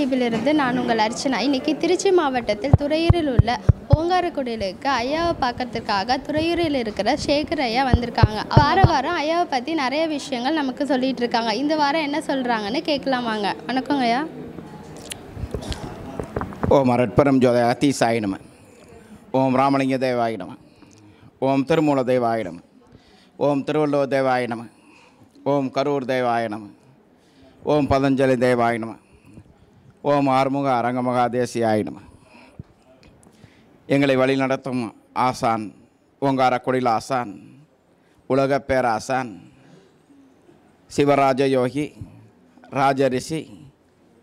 டிவியிலிருந்து நான் உங்கள் அர்ச்சனா இன்னைக்கு திருச்சி மாவட்டத்தில் துறையூரில் உள்ள ஓங்காரக்குடியிலுக்கு ஐயாவை பார்க்கறதுக்காக துறையூரில் இருக்கிற சேகர் ஐயா வந்திருக்காங்க வார வாரம் ஐயாவை பற்றி நிறைய விஷயங்கள் நமக்கு சொல்லிகிட்டு இருக்காங்க இந்த வாரம் என்ன சொல்கிறாங்கன்னு கேட்கலாம் வாங்க வணக்கங்க ஐயா ஓம் அரட்பரம் ஜோத அதி ஓம் ராமலிங்க தேவாயினம ஓம் திருமூல தேவாயிடம ஓம் திருவள்ளுவர் தேவாயிடம ஓம் கரூர் தேவாயிடம ஓம் பதஞ்சலி தேவாயினம் ஓம் ஆறுமுக அரங்கமகா தேசிய ஆயிடும் எங்களை வழிநடத்தும் ஆசான் ஓங்காரக்குடில் ஆசான் உலக பேராசான் சிவராஜ யோகி ராஜரிஷி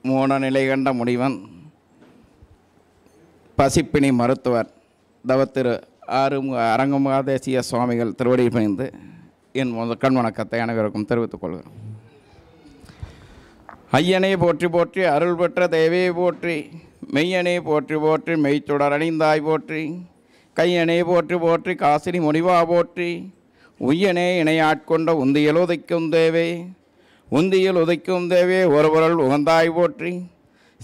மூண கண்ட முனிவன் பசிப்பிணி மருத்துவர் தவத்திரு ஆறுமுக அரங்கமகா சுவாமிகள் திருவடி பணிந்து என் கண் வணக்கத்தை அனைவருக்கும் தெரிவித்துக் கொள்கிறேன் ஐயனை போற்றி போற்றி அருள் பெற்ற தேவையை போற்றி மெய்யனை போற்றி போற்றி மெய்த்தொடர் அணிந்தாய் போற்றி கையனை போற்றி போற்றி காசினி முனிவா போற்றி உய்யனே இணையாட்கொண்ட உந்தியில் உதைக்கும் தேவே உந்தியில் உதைக்கும் தேவே ஒருவரல் உகந்தாய் போற்றி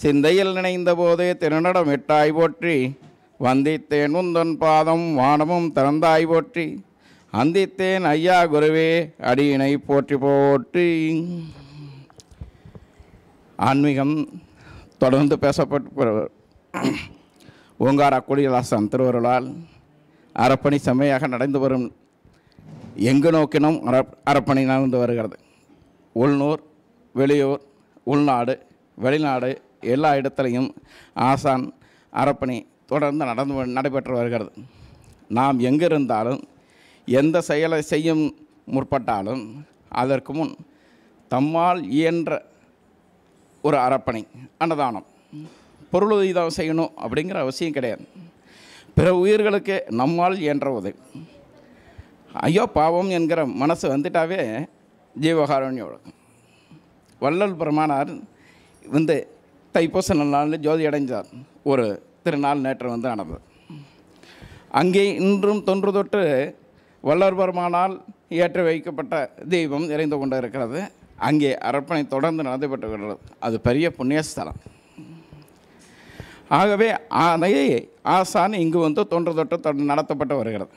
சிந்தையில் நினைந்த போதே திருநடம் எட்டாய் போற்றி வந்தித்தேன் உந்தன் பாதம் வானமும் திறந்தாய் போற்றி அந்தித்தேன் ஐயா குருவே அடியினை போற்றி போற்றி ஆன்மீகம் தொடர்ந்து பேசப்பட்டு ஓங்கார் அக்குடியலாசன் திருவருளால் அரப்பணி செம்மையாக நடந்து வரும் எங்கு நோக்கினும் அரப் அரப்பணி நடந்து வருகிறது உள்நூர் வெளியூர் உள்நாடு வெளிநாடு எல்லா இடத்துலையும் ஆசான் அரப்பணி தொடர்ந்து நடந்து நடைபெற்று வருகிறது நாம் எங்கிருந்தாலும் எந்த செயலை செய்யும் முற்பட்டாலும் அதற்கு முன் தம்மால் இயன்ற ஒரு அரப்பணை அன்னதானம் பொருள் தான் செய்யணும் அப்படிங்கிற அவசியம் கிடையாது பிற உயிர்களுக்கு நம்மால் இயன்ற உதவி ஐயோ பாவம் என்கிற மனசு வந்துட்டாவே ஜீவகாரண்ய வள்ளல் பெருமானார் வந்து தைப்பூச நாளில் ஜோதி அடைஞ்சார் ஒரு திருநாள் நேற்று வந்து நடந்தது அங்கே இன்றும் தொன்று தொற்று வள்ளல் ஏற்றி வைக்கப்பட்ட தெய்வம் நிறைந்து கொண்டு இருக்கிறது அங்கே அர்ப்பணை தொடர்ந்து நடைபெற்று வருகிறது அது பெரிய புண்ணியஸ்தலம் ஆகவே அதையே ஆசான் இங்கு வந்து தொன்று தொட்டு நடத்தப்பட்டு வருகிறது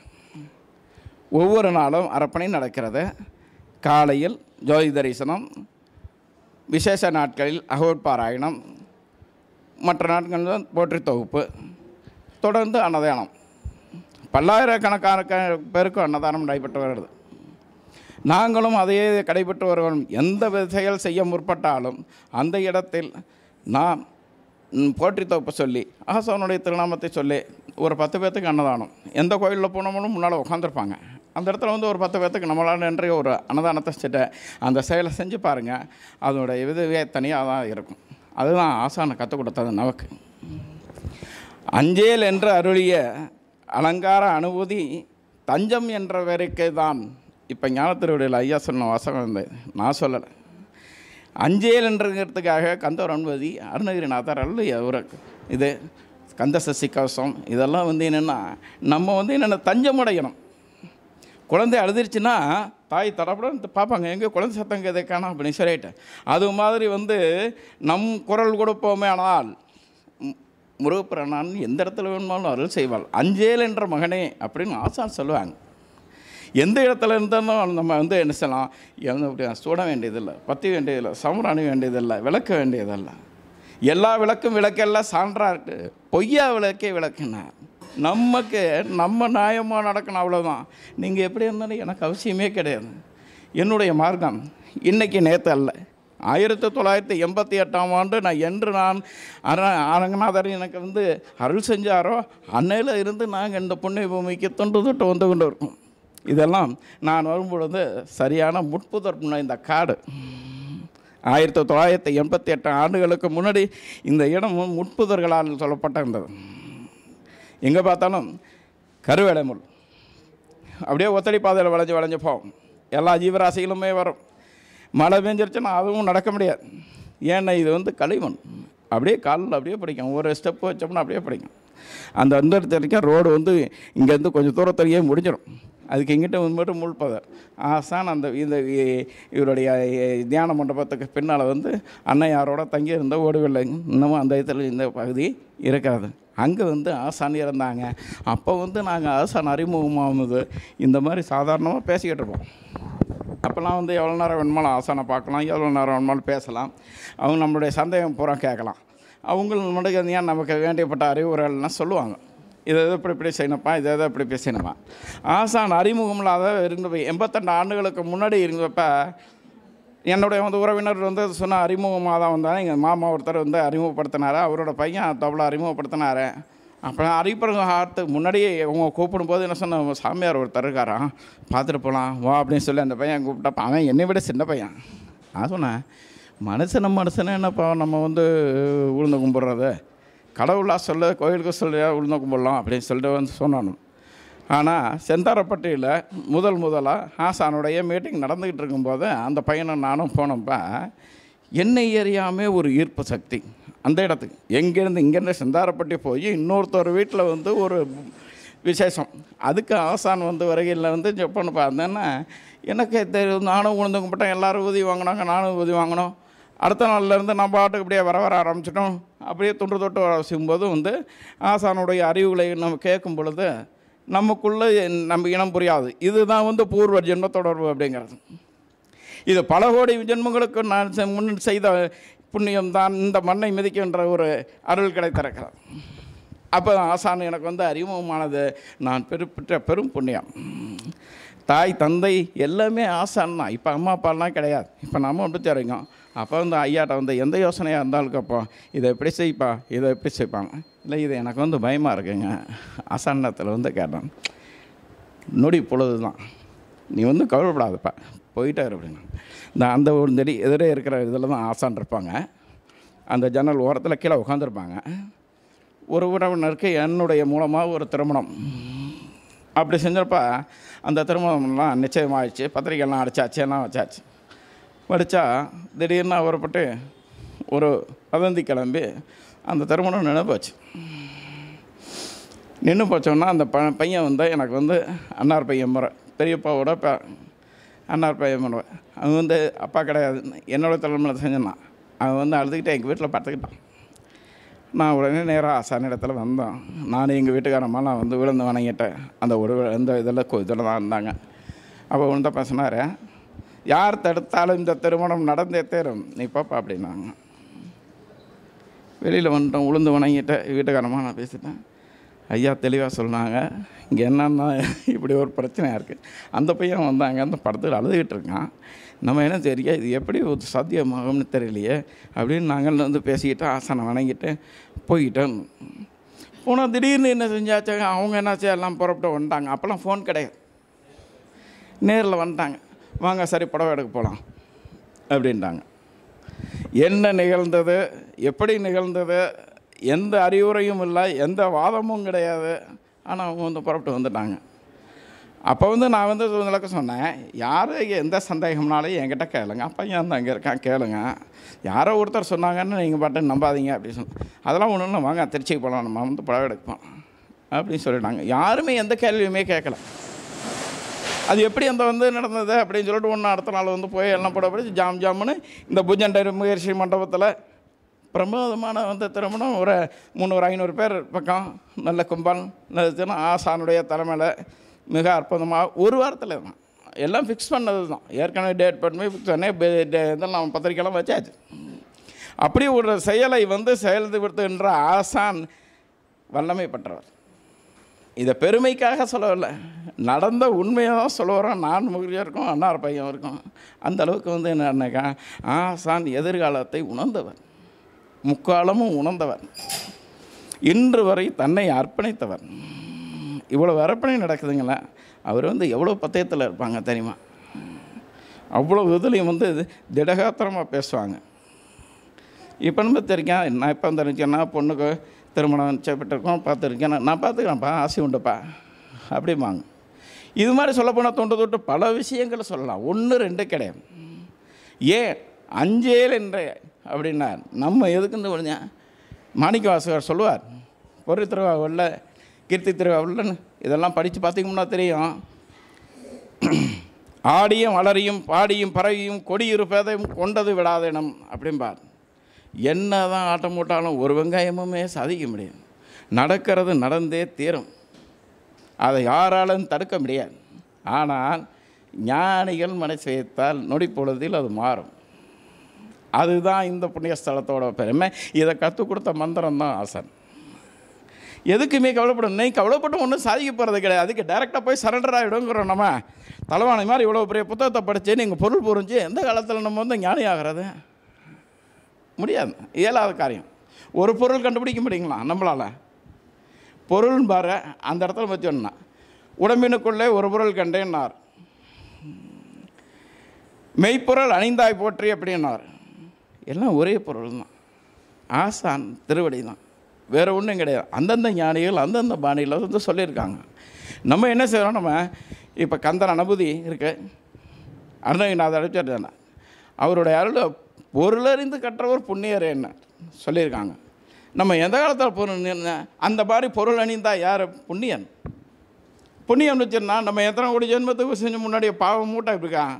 ஒவ்வொரு நாளும் அர்ப்பணை நடக்கிறது காலையில் ஜோதி தரிசனம் விசேஷ நாட்களில் அகோட்பாராயணம் மற்ற நாட்களில் போற்றி தொகுப்பு தொடர்ந்து அன்னதானம் பல்லாயிரக்கணக்கான பேருக்கும் அன்னதானம் நடைபெற்று வருகிறது நாங்களும் அதையே கடைபெற்று வருகிறோம் எந்த செயல் செய்ய முற்பட்டாலும் அந்த இடத்தில் நாம் போற்றி தொப்ப சொல்லி ஆசானுடைய திருநாமத்தை சொல்லி ஒரு பத்து பேர்த்துக்கு அன்னதானம் எந்த கோயிலில் போனோம்னாலும் முன்னால் உட்காந்துருப்பாங்க அந்த இடத்துல வந்து ஒரு பத்து பேர்த்துக்கு நம்மளால் என்று ஒரு அன்னதானத்தை செட்ட அந்த செயலை செஞ்சு பாருங்கள் அதனுடைய இதுவே தனியாக தான் இருக்கும் அதுதான் ஆசானை கற்றுக் கொடுத்தது நமக்கு அஞ்சேல் என்று அருளிய அலங்கார அனுபூதி தஞ்சம் என்ற வரைக்கை தான் இப்போ ஞானத்திருவடியில் ஐயா சொன்ன வாசகம் இந்த நான் சொல்லலை அஞ்சேல்ன்றதுக்காக கந்தவர் அனுமதி அருணகிரிநாதர் அல்ல ஒரு இது கந்த சசி கவசம் இதெல்லாம் வந்து என்னென்னா நம்ம வந்து என்னென்ன தஞ்சமடையணும் குழந்தை அழுதுருச்சுன்னா தாய் தடப்பட பார்ப்பாங்க எங்கே குழந்தை சத்தம் கதை காணும் அப்படின்னு சொல்லிட்டேன் அது மாதிரி வந்து நம் குரல் கொடுப்போமே ஆனால் முருகப்பிராணான் எந்த இடத்துல வேணுமாலும் அருள் செய்வாள் அஞ்சேல் என்ற மகனே அப்படின்னு ஆசான் சொல்லுவாங்க எந்த இடத்துல இருந்தாலும் நம்ம வந்து என்ன செய்யலாம் எந்த அப்படி சுட வேண்டியதில்லை பற்றி வேண்டியதில்லை சமராணி வேண்டியதில்லை விளக்க வேண்டியதில்லை எல்லா விளக்கும் விளக்கெல்லாம் சான்றாக இருக்குது பொய்யா விளக்கே விளக்குனார் நமக்கு நம்ம நியாயமாக நடக்கணும் அவ்வளோதான் நீங்கள் எப்படி இருந்தாலும் எனக்கு அவசியமே கிடையாது என்னுடைய மார்க்கம் இன்றைக்கி நேற்று அல்ல ஆயிரத்தி தொள்ளாயிரத்தி எண்பத்தி எட்டாம் ஆண்டு நான் என்று நான் அர அரங்கநாதர் எனக்கு வந்து அருள் செஞ்சாரோ அன்னையில் இருந்து நாங்கள் இந்த புண்ணிய பூமிக்கு தொண்டு தொட்டு வந்து கொண்டு இருக்கோம் இதெல்லாம் நான் வரும்பொழுது சரியான முட்புதர் இந்த காடு ஆயிரத்தி தொள்ளாயிரத்தி எண்பத்தி எட்டு ஆண்டுகளுக்கு முன்னாடி இந்த இடமும் முட்புதர்களால் சொல்லப்பட்டிருந்தது எங்கே பார்த்தாலும் கருவேலை முள் அப்படியே ஒத்தடி பாதையில் வளைஞ்சு வளைஞ்சு போகும் எல்லா ஜீவராசிகளுமே வரும் மழை பெஞ்சிருச்சுன்னா அதுவும் நடக்க முடியாது ஏன்னா இது வந்து களிமண் அப்படியே காலில் அப்படியே பிடிக்கும் ஒரு ஸ்டெப் வச்சோம்னா அப்படியே பிடிக்கும் அந்த அந்த வரைக்கும் ரோடு வந்து இங்கேருந்து கொஞ்சம் தூரத்துலேயே முடிஞ்சிடும் அதுக்கு எங்கிட்ட மட்டும் முழுப்பதர் ஆசான் அந்த இந்த இவருடைய தியான மண்டபத்துக்கு பின்னால் வந்து அன்னையாரோட இருந்த ஓடுவில்லை இன்னமும் அந்த இடத்துல இந்த பகுதி இருக்கிறது அங்கே வந்து ஆசான் இருந்தாங்க அப்போ வந்து நாங்கள் ஆசான் அறிமுகமாகுது இந்த மாதிரி சாதாரணமாக பேசிக்கிட்டு இருப்போம் அப்போல்லாம் வந்து எவ்வளோ நேரம் வேணுமாலும் ஆசானை பார்க்கலாம் எவ்வளோ நேரம் வேணுமாலும் பேசலாம் அவங்க நம்மளுடைய சந்தேகம் பூரா கேட்கலாம் அவங்களுடைய நமக்கு வேண்டியப்பட்ட அறிவுரைகள்லாம் சொல்லுவாங்க இதை இதை இப்படி இப்படி செய்யணும்ப்பா இதை இதை இப்படி செய்யணுமா ஆசான் அறிமுகம் இல்லாத இருந்தப்ப எண்பத்தெண்டு ஆண்டுகளுக்கு முன்னாடி இருந்தப்ப என்னுடைய வந்து உறவினர் வந்து சொன்ன அறிமுகமாக தான் வந்தாங்க எங்கள் மாமா ஒருத்தர் வந்து அறிமுகப்படுத்தினார் அவரோட பையன் தவளை அறிமுகப்படுத்தினார் அப்புறம் அறிவிப்பரங்க ஆகிறதுக்கு முன்னாடியே அவங்க கூப்பிடும்போது என்ன சொன்ன சாமியார் ஒருத்தர் இருக்காராம் பார்த்துட்டு போகலாம் வா அப்படின்னு சொல்லி அந்த பையன் கூப்பிட்டப்ப அவன் என்னை விட சின்ன பையன் நான் சொன்னேன் மனுஷனை மனுஷனை என்னப்பா நம்ம வந்து உளுந்து கும்பிட்றத கடவுளாக சொல்ல கோயிலுக்கு சொல்லியா உளுந்து கும்பிடலாம் அப்படின்னு சொல்லிட்டு வந்து சொன்னானும் ஆனால் செந்தாரப்பட்டியில் முதல் முதலாக ஹாசானுடைய மீட்டிங் நடந்துக்கிட்டு இருக்கும்போது அந்த பையனை நானும் போனப்போ என்னை ஏரியாமே ஒரு ஈர்ப்பு சக்தி அந்த இடத்துக்கு எங்கேருந்து இங்கேருந்து செந்தாரப்பட்டி போய் இன்னொருத்தர் வீட்டில் வந்து ஒரு விசேஷம் அதுக்கு ஆசான் வந்து வரையில் வந்து ஜப்பான் பார்த்தேன்னா எனக்கு தெரியும் நானும் உணர்ந்து கும்பிட்டேன் எல்லோரும் உதவி வாங்கினாங்க நானும் உதவி வாங்கினோம் அடுத்த நாள்லேருந்து நம்ம பாட்டுக்கு அப்படியே வர வர ஆரம்பிச்சிட்டோம் அப்படியே தொன்று தொட்டு வர செய்யும்போது வந்து ஆசானுடைய அறிவுகளை நம்ம கேட்கும் பொழுது நமக்குள்ளே நம்ம இனம் புரியாது இதுதான் வந்து பூர்வ ஜென்ம தொடர்பு அப்படிங்கிறது இது பல கோடி ஜென்மங்களுக்கு நான் முன் செய்த புண்ணியம் தான் இந்த மண்ணை மிதிக்கின்ற ஒரு அருள் கிடைத்திருக்கிறது அப்போ ஆசான் எனக்கு வந்து அறிமுகமானது நான் பெரு பெற்ற பெரும் புண்ணியம் தாய் தந்தை எல்லாமே ஆசான் தான் இப்போ அம்மா அப்பாலாம் கிடையாது இப்போ நம்ம அப்படி தெரியும் அப்போ வந்து ஐயாட்ட வந்து எந்த யோசனையாக இருந்தாலும் அப்போ இதை எப்படி செய்ப்பா இதை எப்படி செய்ப்பாங்க இல்லை இது எனக்கு வந்து பயமாக இருக்குங்க அசன்னத்தில் வந்து கேட்டேன் நொடி பொழுது தான் நீ வந்து கவலைப்படாதப்பா போயிட்டார் அப்படின்னா இந்த அந்த ஒரு நெடி எதிரே இருக்கிற இதில் தான் ஆசான் இருப்பாங்க அந்த ஜன்னல் ஓரத்தில் கீழே உட்காந்துருப்பாங்க ஒரு உறவினருக்கு என்னுடைய மூலமாக ஒரு திருமணம் அப்படி செஞ்சப்பா அந்த திருமணம்லாம் நிச்சயமாகிடுச்சு பத்திரிக்கைலாம் அடிச்சாச்சு எல்லாம் வச்சாச்சு படித்தா திடீர்னு அவரைப்பட்டு ஒரு வதந்தி கிளம்பி அந்த திருமணம் நின்று போச்சு நின்று போச்சோன்னா அந்த ப பையன் வந்து எனக்கு வந்து அன்னார் பையன் முறை பெரியப்பாவோட ப அன்னார் பையன் முறை அவன் வந்து அப்பா கிடையாது என்னோடய தலைமையில் செஞ்சான் அவன் வந்து அழுதுகிட்டே எங்கள் வீட்டில் பார்த்துக்கிட்டான் நான் உடனே நேராக ஆசான இடத்துல வந்தோம் நான் எங்கள் வீட்டுக்காரம்மா நான் வந்து விழுந்து வணங்கிட்டேன் அந்த ஒரு அந்த இதில் இதில் தான் இருந்தாங்க அப்போ ஒன்று பசனார் யார் தடுத்தாலும் இந்த திருமணம் நடந்தே தேரும் நீ பாப்பா அப்படின்னாங்க வெளியில் வந்துட்டோம் உளுந்து வணங்கிட்டேன் வீட்டுக்காரமாக நான் பேசிட்டேன் ஐயா தெளிவாக சொன்னாங்க இங்கே என்னென்னா இப்படி ஒரு பிரச்சனையாக இருக்குது அந்த பையன் வந்தாங்க அந்த படத்தில் அழுதுகிட்டு இருக்கான் நம்ம என்ன தெரியா இது எப்படி ஒரு சாத்தியமாகும்னு தெரியலையே அப்படின்னு நாங்கள் வந்து பேசிக்கிட்டு ஆசனை வணங்கிட்டு போய்கிட்டோம் போனால் திடீர்னு என்ன செஞ்சாச்சு அவங்க என்னாச்சு எல்லாம் புறப்பட்டு வந்துட்டாங்க அப்போல்லாம் ஃபோன் கிடையாது நேரில் வந்துட்டாங்க வாங்க சரி புடவை எடுக்க போகலாம் அப்படின்ட்டாங்க என்ன நிகழ்ந்தது எப்படி நிகழ்ந்தது எந்த அறிவுரையும் இல்லை எந்த வாதமும் கிடையாது ஆனால் அவங்க வந்து புறப்பட்டு வந்துட்டாங்க அப்போ வந்து நான் வந்து சூழ்நிலைக்கு சொன்னேன் யார் எந்த சந்தேகம்னாலும் என்கிட்ட கேளுங்க அப்போ ஏன் அங்கே இருக்கான் கேளுங்க யாரோ ஒருத்தர் சொன்னாங்கன்னு நீங்கள் பாட்டு நம்பாதீங்க அப்படின்னு சொன்ன அதெல்லாம் ஒன்று ஒன்று வாங்க திருச்சிக்கு போகலாம் நம்ம வந்து புடவை எடுப்போம் அப்படின்னு சொல்லிட்டாங்க யாருமே எந்த கேள்வியுமே கேட்கல அது எப்படி அந்த வந்து நடந்தது அப்படின்னு சொல்லிட்டு ஒன்று அடுத்த நாள் வந்து போய் எல்லாம் படம் ஜாம் ஜாமுன்னு இந்த புஜண்டை முயற்சி மண்டபத்தில் பிரமோதமான வந்து திருமணம் ஒரு முந்நூறு ஐநூறு பேர் பக்கம் நல்ல கும்பல் நல்லதுன்னா ஆசானுடைய தலைமையில் மிக அற்புதமாக ஒரு வாரத்தில் தான் எல்லாம் ஃபிக்ஸ் பண்ணது தான் ஏற்கனவே டேட் பண்ணி ஃபிக்ஸ் பண்ணி இதெல்லாம் பத்திரிக்கைலாம் வச்சாச்சு அப்படி ஒரு செயலை வந்து செயல்படுத்துகின்ற ஆசான் வல்லமை பெற்றவர் இதை பெருமைக்காக சொல்லவில்லை நடந்த உண்மையை தான் சொல்ல வரோம் நான் முகிரியாக இருக்கும் அண்ணார் பையன் இருக்கும் அந்த அளவுக்கு வந்து என்னன்னாக்கா ஆசான் எதிர்காலத்தை உணர்ந்தவர் முக்காலமும் உணர்ந்தவர் இன்று வரை தன்னை அர்ப்பணித்தவர் இவ்வளோ அர்ப்பணை நடக்குதுங்களே அவர் வந்து எவ்வளோ பத்தயத்தில் இருப்பாங்க தெரியுமா அவ்வளோ விதிலையும் வந்து திடகாத்திரமாக பேசுவாங்க இப்போ நம்ம தெரியும் நான் இப்போ என்ன பொண்ணுக்கு திருமணம் நிச்சயப்பட்டிருக்கோம் பார்த்துருக்கேன் நான் பார்த்துக்கிறேன்ப்பா ஆசை உண்டுப்பா அப்படிம்பாங்க இது மாதிரி சொல்லப்போனால் தொண்டு தொட்டு பல விஷயங்களை சொல்லலாம் ஒன்று ரெண்டு கிடையாது ஏன் அஞ்சேல் என்ற அப்படின்னா நம்ம எதுக்குன்னு கொஞ்சம் மாணிக்க வாசகர் சொல்லுவார் பொறி திருவாவில் கீர்த்தி திருவாவில் இதெல்லாம் படித்து பார்த்திங்கன்னா தெரியும் ஆடியும் வளரியும் பாடியும் பறவையும் கொடியிருப்பதையும் கொண்டது விடாதனம் அப்படிம்பார் என்ன தான் ஆட்டம் போட்டாலும் ஒரு வெங்காயமுமே சாதிக்க முடியாது நடக்கிறது நடந்தே தீரும் அதை யாராலும் தடுக்க முடியாது ஆனால் ஞானிகள் மனசு வைத்தால் நொடி பொழுதில் அது மாறும் அதுதான் இந்த புண்ணியஸ்தலத்தோட பெருமை இதை கற்றுக் கொடுத்த மந்திரம் தான் ஆசன் எதுக்குமே கவலைப்படும் நீ கவலைப்பட்டு ஒன்றும் சாதிக்க போகிறது கிடையாது அதுக்கு டேரெக்டாக போய் சரண்டர் ஆகிடுங்கிறோம் நம்ம தலைவாணி மாதிரி இவ்வளோ பெரிய புத்தகத்தை படித்து நீங்கள் பொருள் புரிஞ்சு எந்த காலத்தில் நம்ம வந்து ஞானி ஆகிறது முடியாது இயலாத காரியம் ஒரு பொருள் கண்டுபிடிக்க முடியுங்களா நம்மளால் பொருள்னு பாரு அந்த இடத்துல பற்றி ஒன்றா உடம்பினுக்குள்ளே ஒரு பொருள் கண்டேன்னார் மெய்ப்பொருள் அணிந்தாய் போற்றி அப்படின்னார் எல்லாம் ஒரே பொருள் தான் ஆசான் திருவடி தான் வேறு ஒன்றும் கிடையாது அந்தந்த ஞானிகள் அந்தந்த பாணியில் வந்து சொல்லியிருக்காங்க நம்ம என்ன செய்கிறோம் நம்ம இப்போ கந்தன் அனுபூதி இருக்குது அருணகிநாதர் தானே அவருடைய அருள் பொருளறிந்து கற்றவர் புண்ணியர் என்ன சொல்லியிருக்காங்க நம்ம எந்த காலத்தில் பொருள் அந்த மாதிரி பொருள் அணிந்தால் யார் புண்ணியன் புண்ணியம் வச்சுருந்தா நம்ம எத்தனை கோடி ஜென்மத்துக்கு செஞ்சு முன்னாடி பாவம் மூட்டை இருக்கான்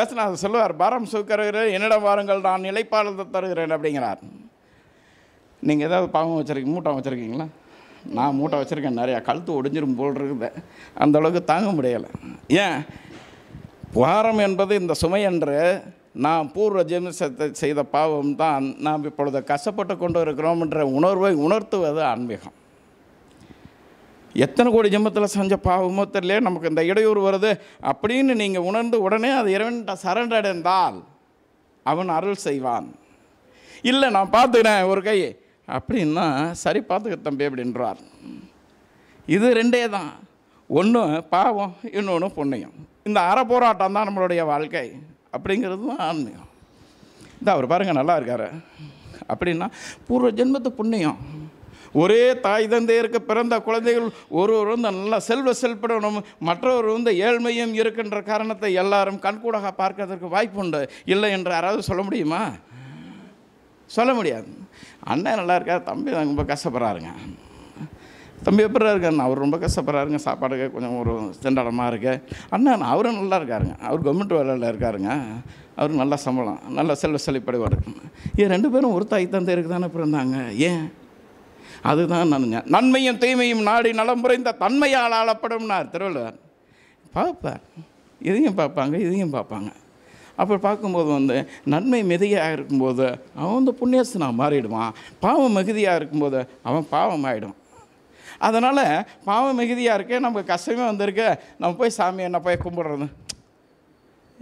ஏசுனா அதை சொல்லுவார் பாரம் சுக்கரகிறேன் என்னிடம் வாருங்கள் நான் நிலைப்பாளத்தை தருகிறேன் அப்படிங்கிறார் நீங்கள் ஏதாவது பாவம் வச்சுருக்கீங்க மூட்டை வச்சுருக்கீங்களா நான் மூட்டை வச்சுருக்கேன் நிறையா கழுத்து ஒடிஞ்சிரும் போல் இருக்குது அந்தளவுக்கு தாங்க முடியலை ஏன் வாரம் என்பது இந்த சுமை என்று நான் பூர்வ ஜென்மத்தை செய்த பாவம் தான் நாம் இப்பொழுது கஷ்டப்பட்டு கொண்டு இருக்கிறோம் என்ற உணர்வை உணர்த்துவது ஆன்மீகம் எத்தனை கோடி ஜென்மத்தில் செஞ்ச பாவமோ தெரியல நமக்கு இந்த இடையூறு வருது அப்படின்னு நீங்கள் உணர்ந்து உடனே அது இறைவன்கிட்ட சரண்டடைந்தால் அவன் அருள் செய்வான் இல்லை நான் பார்த்துக்கிறேன் ஒரு கை அப்படின்னா சரி பார்த்துக்க தம்பி அப்படின்றார் இது ரெண்டே தான் ஒன்று பாவம் இன்னொன்று புண்ணியம் இந்த அற போராட்டம் தான் நம்மளுடைய வாழ்க்கை அப்படிங்கிறது தான் ஆன்மீகம் இந்த அவர் பாருங்கள் நல்லா இருக்கார் அப்படின்னா பூர்வ ஜென்மத்து புண்ணியம் ஒரே தாய் தந்தையருக்கு பிறந்த குழந்தைகள் ஒருவர் வந்து நல்லா செல்வ செல்படணும் மற்றவர் வந்து ஏழ்மையும் இருக்கின்ற காரணத்தை எல்லாரும் கண்கூடாக பார்க்கறதற்கு வாய்ப்பு உண்டு இல்லை என்று யாராவது சொல்ல முடியுமா சொல்ல முடியாது அண்ணன் நல்லா இருக்கார் தம்பி ரொம்ப கஷ்டப்படுறாருங்க தம்பி எப்படி இருக்காருண்ணா அவர் ரொம்ப கஷ்டப்படுறாருங்க சாப்பாடுக்கு கொஞ்சம் ஒரு சென்றாடமாக இருக்கு அண்ணா அவரும் நல்லா இருக்காருங்க அவர் கவர்மெண்ட் வேலையில் இருக்காருங்க அவர் நல்லா சம்பளம் நல்லா செல்வ செழிப்படைவார் ஏன் ரெண்டு பேரும் ஒரு தாய் தந்தை இருக்குதானே பிறந்தாங்க ஏன் அதுதான் நானுங்க நன்மையும் தீமையும் நாடி புரிந்த தன்மையால் ஆளப்படும்னார் திருவள்ளுவர் பார்ப்பேன் இதையும் பார்ப்பாங்க இதையும் பார்ப்பாங்க அப்போ பார்க்கும்போது வந்து நன்மை மிதையாக இருக்கும்போது அவன் வந்து புண்ணியசனா மாறிடுவான் பாவம் மிகுதியாக இருக்கும்போது அவன் பாவம் ஆகிடும் அதனால் பாவம் மிகுதியாக இருக்கு நமக்கு கஷ்டமே வந்திருக்கு நம்ம போய் சாமி என்ன போய் கும்பிட்றது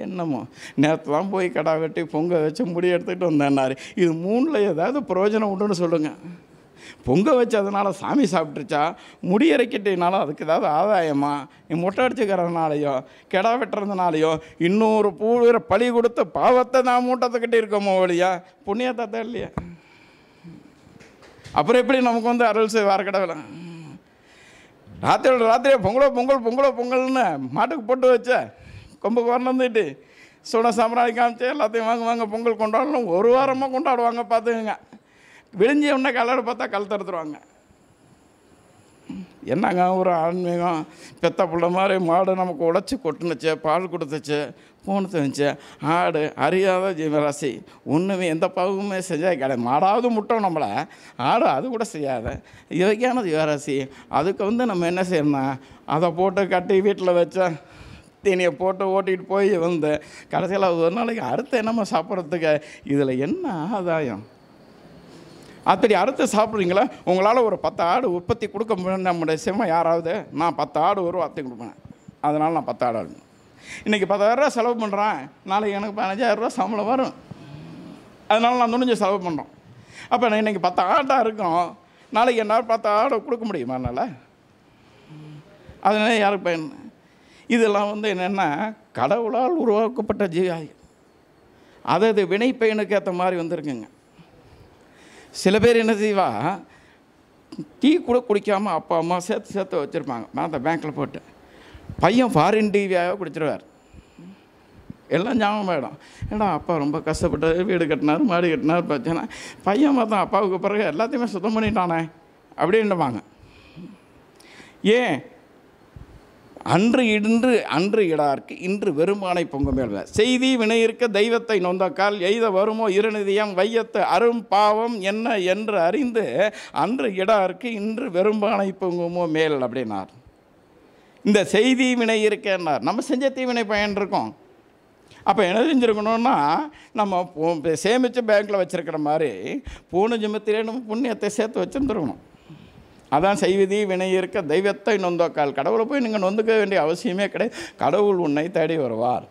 என்னமோ நேற்று தான் போய் கடா வெட்டி பொங்க வச்சு முடி எடுத்துகிட்டு வந்தேன்னாரு இது மூணில் ஏதாவது பிரயோஜனம் உண்டுன்னு சொல்லுங்கள் பொங்க வச்சதுனால சாமி சாப்பிட்டுருச்சா இறக்கிட்டனால அதுக்கு ஏதாவது ஆதாயமா நீ மொட்டை அடிச்சுக்கிறதுனாலையோ கெடா வெட்டுறதுனாலையோ இன்னொரு பூவிற பழி கொடுத்த பாவத்தை நான் மூட்டத்துக்கிட்டே இருக்கோமோ வழியா புண்ணியத்தை தான் இல்லையா அப்புறம் எப்படி நமக்கு வந்து அருள் செய்வார் கடவுளை ராத்திரியோட ராத்திரியே பொங்கலோ பொங்கல் பொங்கலோ பொங்கல்னு மாட்டுக்கு போட்டு வச்ச கொம்பு வந்துட்டு சுட சாம்பிராணி காமிச்சு எல்லாத்தையும் வாங்க வாங்க பொங்கல் கொண்டாடணும் ஒரு வாரமாக கொண்டாடுவாங்க பார்த்துக்குங்க விழிஞ்சி உடனே கலரை பார்த்தா கல் தடுத்துருவாங்க என்னங்க ஒரு ஆன்மீகம் பெத்த பிள்ளை மாதிரி மாடு நமக்கு உழைச்சி கொட்டுனுச்சு பால் கொடுத்துச்சு போன தெரிஞ்சு ஆடு அறியாத ஜீவராசி ஒன்றுமே எந்த பகுமே செஞ்சால் கிடையாது மாடாவது முட்டோம் நம்மளை ஆடு அது கூட செய்யாத இயற்கையான ஜீவராசி அதுக்கு வந்து நம்ம என்ன செய்யணும்னா அதை போட்டு கட்டி வீட்டில் வச்சா தீனியை போட்டு ஓட்டிகிட்டு போய் வந்து கடைசியில் ஒரு நாளைக்கு அறுத்து என்னம்மா சாப்பிட்றதுக்கு இதில் என்ன ஆதாயம் அப்படி அறுத்து சாப்பிட்றீங்களா உங்களால் ஒரு பத்து ஆடு உற்பத்தி கொடுக்க முடியும் நம்முடைய சிம்ம யாராவது நான் பத்து ஆடு ஒரு வார்த்தை கொடுப்பேன் அதனால் நான் பத்து ஆடு ஆடணும் இன்றைக்கி பத்தாயிரரூவா செலவு பண்ணுறேன் நாளைக்கு எனக்கு பதினஞ்சாயிரரூவா சம்பளம் வரும் அதனால் நான் துணிஞ்சு செலவு பண்ணுறோம் அப்போ நான் இன்றைக்கி பத்து ஆட்டாக இருக்கும் நாளைக்கு என்னால் பத்து ஆடை கொடுக்க முடியுமா என்னால் அதனால் யாருக்கு பயன் இதெல்லாம் வந்து என்னென்னா கடவுளால் உருவாக்கப்பட்ட ஜீவாய் அது அது வினை பயனுக்கு ஏற்ற மாதிரி வந்திருக்குங்க சில பேர் என்ன செய்வா டீ கூட குடிக்காமல் அப்பா அம்மா சேர்த்து சேர்த்து வச்சுருப்பாங்க மேத்த பேங்க்கில் போட்டு பையன் ஃபாரின் டிவியாக பிடிச்சிருவார் எல்லாம் ஞாபகம் ஆகிடும் ஏடா அப்பா ரொம்ப கஷ்டப்பட்டார் வீடு கட்டினார் மாடி கட்டினார் பார்த்தீங்கன்னா பையன் பார்த்தான் அப்பாவுக்கு பிறகு எல்லாத்தையுமே சுத்தம் பண்ணிட்டானே அப்படின்னுவாங்க ஏன் அன்று இன்று அன்று இடார்க்கு இன்று வெறுமானை பொங்குமேல்வ செய்தி வினையிற்க தெய்வத்தை நொந்தக்கால் எய்த வருமோ இருநிதியம் வையத்து அரும் பாவம் என்ன என்று அறிந்து அன்று இடார்க்கு இன்று வெறும்பானை பொங்குமோ மேல் அப்படின்னார் இந்த செய்தி வினை இருக்கேன்னார் நம்ம செஞ்ச தீவினை பயன் இருக்கோம் அப்போ என்ன செஞ்சுருக்கணும்னா நம்ம சேமித்து பேங்க்கில் வச்சுருக்கிற மாதிரி பூனை ஜிமத்திலே நம்ம புண்ணியத்தை சேர்த்து வச்சுருந்துருக்கணும் அதான் செய்வதி வினை இருக்க தெய்வத்தை நொந்தோக்கால் கடவுளை போய் நீங்கள் நொந்துக்க வேண்டிய அவசியமே கிடையாது கடவுள் உன்னை தேடி வருவார்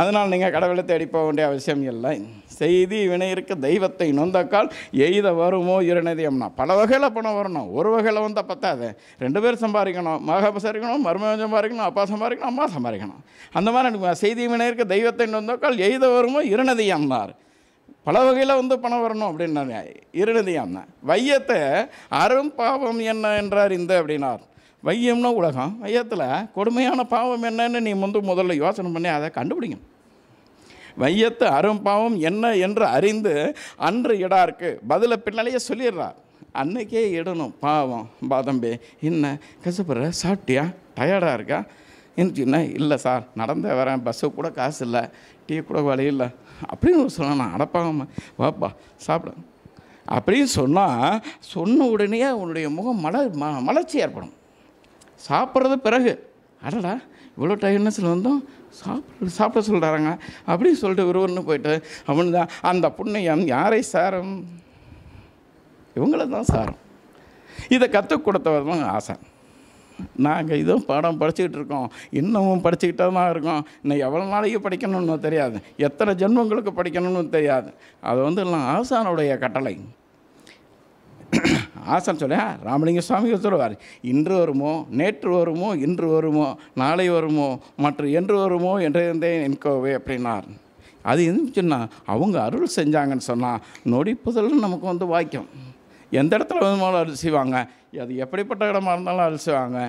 அதனால் நீங்கள் கடவுளை தேடி போக வேண்டிய அவசியம் இல்லை செய்தி வினை இருக்க தெய்வத்தை நொந்தக்கால் எய்த வருமோ இருநதியம்னா பல வகையில் பணம் வரணும் ஒரு வகையில் வந்தால் பத்தாது ரெண்டு பேர் சம்பாதிக்கணும் மக சரிக்கணும் மருமகன் சம்பாதிக்கணும் அப்பா சம்பாதிக்கணும் அம்மா சம்பாதிக்கணும் அந்த மாதிரி செய்தி வினை இருக்க தெய்வத்தை நொந்தக்கால் எய்த வருமோ இருநதியம்னார் பல வகையில் வந்து பணம் வரணும் அப்படின்னா இருநதியம் தான் வையத்தை அரும் பாவம் என்ன என்றார் இந்த அப்படின்னார் வையம்னா உலகம் வையத்தில் கொடுமையான பாவம் என்னன்னு நீ வந்து முதல்ல யோசனை பண்ணி அதை கண்டுபிடிக்கணும் மையத்து அரும்பாவம் என்ன என்று அறிந்து அன்று இருக்குது பதில பின்னாலேயே சொல்லிடுறார் அன்னைக்கே இடணும் பாவம் பாதம்பே என்ன கசப்படுற சாப்பிட்டியா டயர்டாக இருக்கா என்ன இல்லை சார் நடந்து வரேன் பஸ்ஸு கூட காசு இல்லை டீ கூட வழி இல்லை அப்படின்னு சொல்ல நான் அடப்பாங்கம்மா வாப்பா சாப்பிட அப்படின்னு சொன்னால் சொன்ன உடனே உன்னுடைய முகம் மலர் ம மலர்ச்சி ஏற்படும் சாப்பிட்றது பிறகு அடடா இவ்வளோ டைம்னஸில் வந்தோம் சாப்பிட சாப்பிட சொல்கிறாங்க அப்படின்னு சொல்லிட்டு ஒரு ஒன்று போயிட்டு அவனு தான் அந்த புண்ணியம் யாரை சாரம் இவங்கள தான் சாரம் இதை கற்றுக் கொடுத்தவர் தான் ஆசை நாங்கள் இதுவும் பாடம் படிச்சுக்கிட்டு இருக்கோம் இன்னமும் படிச்சுக்கிட்டே தான் இருக்கோம் இன்னும் எவ்வளோ நாளைக்கு படிக்கணும்னு தெரியாது எத்தனை ஜென்மங்களுக்கு படிக்கணும்னு தெரியாது அது வந்து எல்லாம் ஆசானுடைய கட்டளை ஆசான் சொல்ல ராமலிங்க சுவாமிகள் சொல்லுவார் இன்று வருமோ நேற்று வருமோ இன்று வருமோ நாளை வருமோ மற்றும் என்று வருமோ என்றிருந்தேன் நிற்கவே அப்படின்னார் அது என்ன சொன்னால் அவங்க அருள் செஞ்சாங்கன்னு சொன்னால் நொடிப்புதல் நமக்கு வந்து வாய்க்கும் எந்த இடத்துல வேணுமாலும் அருள் செய்வாங்க அது எப்படிப்பட்ட இடமா இருந்தாலும் அருள் செய்வாங்க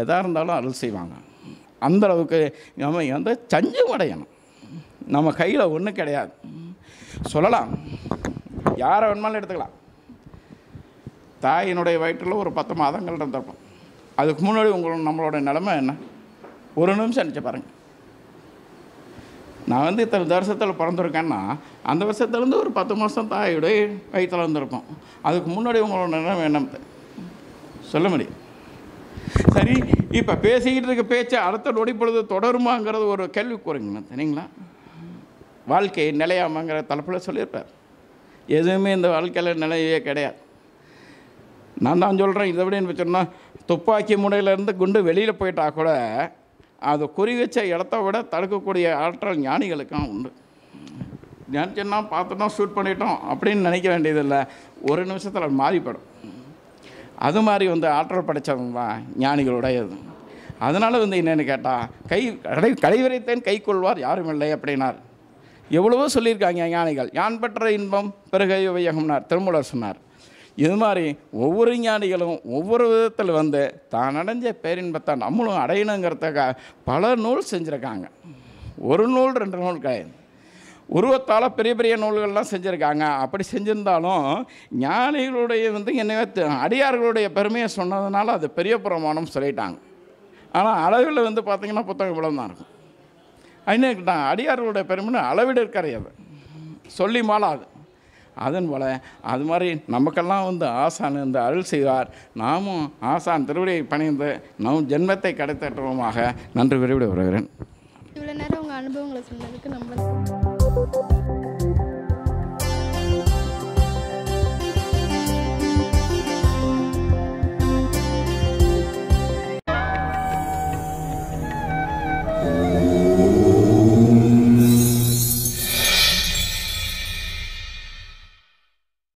எதாக இருந்தாலும் அருள் செய்வாங்க அந்த அளவுக்கு நம்ம எந்த சஞ்சம் அடையணும் நம்ம கையில் ஒன்றும் கிடையாது சொல்லலாம் யாரை வேணுமாலும் எடுத்துக்கலாம் தாயினுடைய வயிற்றில் ஒரு பத்து மாதங்கள் இருந்திருப்போம் அதுக்கு முன்னாடி உங்களோட நம்மளோட நிலமை என்ன ஒரு நிமிஷம் நினச்சி பாருங்கள் நான் வந்து இத்தனை வருஷத்தில் பிறந்திருக்கேன்னா அந்த வருஷத்துலேருந்து ஒரு பத்து மாதம் தாயோடைய வயிற்றில் வந்திருப்போம் அதுக்கு முன்னாடி உங்களோட நிலம் என்ன சொல்ல முடியும் சரி இப்போ பேசிக்கிட்டு இருக்க பேச்சு அடுத்த நொடி பொழுது தொடருமாங்கிறது ஒரு கேள்வி கூறுங்கண்ணா சரிங்களா வாழ்க்கை நிலையாமாங்கிற தலைப்பில் சொல்லியிருப்பார் எதுவுமே இந்த வாழ்க்கையில் நிலையே கிடையாது நான் தான் சொல்கிறேன் இதை விட என்ன துப்பாக்கி முனையிலேருந்து குண்டு வெளியில் போயிட்டா கூட அது குறி வச்ச இடத்த விட தடுக்கக்கூடிய ஆற்றல் ஞானிகளுக்கும் உண்டு நினச்சோன்னா பார்த்துட்டோம் ஷூட் பண்ணிட்டோம் அப்படின்னு நினைக்க வேண்டியதில்லை ஒரு நிமிஷத்தில் அது மாறிப்படும் அது மாதிரி வந்து ஆற்றல் படைத்தவங்க தான் ஞானிகளுடையது அதனால் வந்து என்னென்னு கேட்டால் கை கடை கலைவரைத்தேன் கை கொள்வார் யாரும் இல்லை அப்படின்னார் எவ்வளவோ சொல்லியிருக்காங்க ஞானிகள் யான் பெற்ற இன்பம் பிறகு உபயோகம்னார் திருமூலர் சொன்னார் இது மாதிரி ஒவ்வொரு ஞானிகளும் ஒவ்வொரு விதத்தில் வந்து தான் அடைஞ்ச பேரின்பத்தை நம்மளும் அடையணுங்கிறதுக்காக பல நூல் செஞ்சுருக்காங்க ஒரு நூல் ரெண்டு நூல் கிடையாது உருவத்தால் பெரிய பெரிய நூல்கள்லாம் செஞ்சுருக்காங்க அப்படி செஞ்சுருந்தாலும் ஞானிகளுடைய வந்து என்னவே அடியார்களுடைய பெருமையை சொன்னதுனால அது பெரிய பிரமாணம் சொல்லிட்டாங்க ஆனால் அளவில் வந்து பார்த்திங்கன்னா புத்தகம் இவ்வளோ தான் இருக்கும் இன்னும் அடியார்களுடைய பெருமைன்னு அளவிட இருக்கிறது சொல்லி மாலாது அதன் போல் அது மாதிரி நமக்கெல்லாம் வந்து ஆசான் இந்த அருள் செய்வார் நாமும் ஆசான் திருவிடையை பணிந்து நம் ஜென்மத்தை கடைத்தட்டுவோமாக நன்றி விரைவிட வருகிறேன் இவ்வளோ நேரம் உங்கள் அனுபவங்களை சொன்னதுக்கு நம்ம